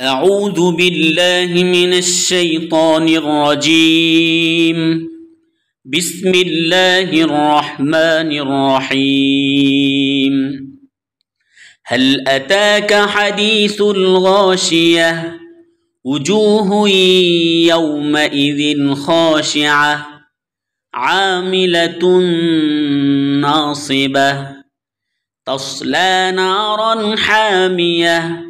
أعوذ بالله من الشيطان الرجيم بسم الله الرحمن الرحيم هل أتاك حديث الغاشية وجوه يومئذ خاشعة عاملة ناصبة تصلى نارا حاميه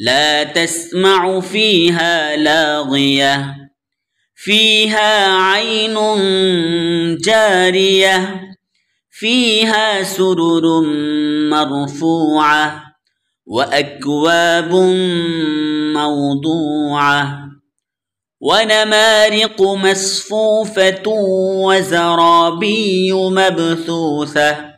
لا تسمع فيها لاغيه فيها عين جاريه فيها سرر مرفوعه واكواب موضوعه ونمارق مصفوفه وزرابي مبثوثه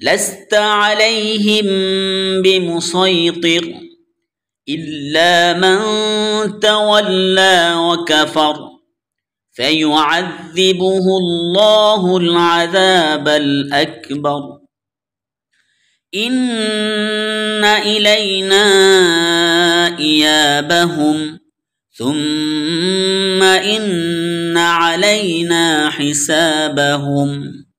لست عليهم بمسيطر الا من تولى وكفر فيعذبه الله العذاب الاكبر ان الينا ايابهم ثم ان علينا حسابهم